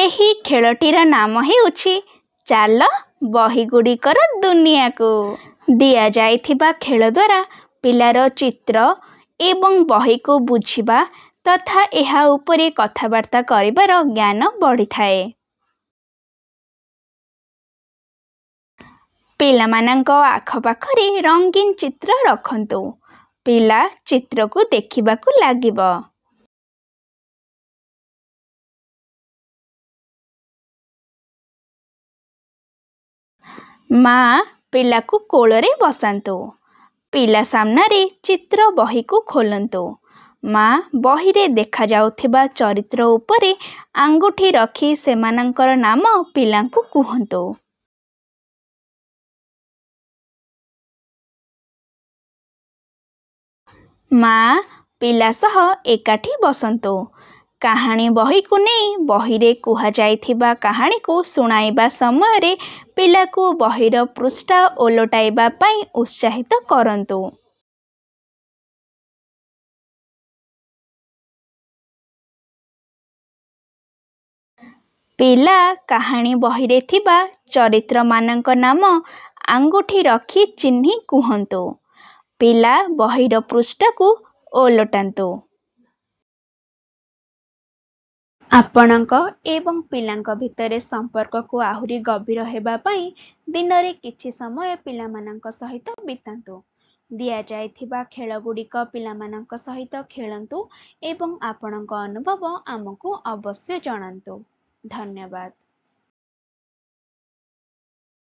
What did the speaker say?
ଏହି ଖେଳଟିର ନାମ ହେଉଛି ଚାଲ ବହିଗୁଡ଼ିକର ଦୁନିଆକୁ ଦିଆଯାଇଥିବା ଖେଳ ଦ୍ୱାରା ପିଲାର ଚିତ୍ର ଏବଂ ବହିକୁ ବୁଝିବା ତଥା ଏହା ଉପରେ କଥାବାର୍ତ୍ତା କରିବାର ଜ୍ଞାନ ବଢ଼ିଥାଏ ପିଲାମାନଙ୍କ ଆଖପାଖରେ ରଙ୍ଗୀନ ଚିତ୍ର ରଖନ୍ତୁ ପିଲା ଚିତ୍ରକୁ ଦେଖିବାକୁ ଲାଗିବ ମା ପିଲାକୁ କୋଳରେ ବସାନ୍ତୁ ପିଲା ସାମ୍ନାରେ ଚିତ୍ର ବହିକୁ ଖୋଲନ୍ତୁ ମା ବହିରେ ଦେଖାଯାଉଥିବା ଚରିତ୍ର ଉପରେ ଆଙ୍ଗୁଠି ରଖି ସେମାନଙ୍କର ନାମ ପିଲାଙ୍କୁ କୁହନ୍ତୁ ମା ପିଲା ସହ ଏକାଠି ବସନ୍ତୁ କାହାଣୀ ବହିକୁ ନେଇ ବହିରେ କୁହାଯାଇଥିବା କାହାଣୀକୁ ଶୁଣାଇବା ସମୟରେ ପିଲାକୁ ବହିର ପୃଷ୍ଠା ଓଲଟାଇବା ପାଇଁ ଉତ୍ସାହିତ କରନ୍ତୁ ପିଲା କାହାଣୀ ବହିରେ ଥିବା ଚରିତ୍ରମାନଙ୍କ ନାମ ଆଙ୍ଗୁଠି ରଖି ଚିହ୍ନି କୁହନ୍ତୁ ପିଲା ବହିର ପୃଷ୍ଠାକୁ ଓଲଟାନ୍ତୁ ଆପଣଙ୍କ ଏବଂ ପିଲାଙ୍କ ଭିତରେ ସମ୍ପର୍କକୁ ଆହୁରି ଗଭୀର ହେବା ପାଇଁ ଦିନରେ କିଛି ସମୟ ପିଲାମାନଙ୍କ ସହିତ ବିତାନ୍ତୁ ଦିଆଯାଇଥିବା ଖେଳ ଗୁଡ଼ିକ ପିଲାମାନଙ୍କ ସହିତ ଖେଳନ୍ତୁ ଏବଂ ଆପଣଙ୍କ ଅନୁଭବ ଆମକୁ ଅବଶ୍ୟ ଜଣାନ୍ତୁ ଧନ୍ୟବାଦ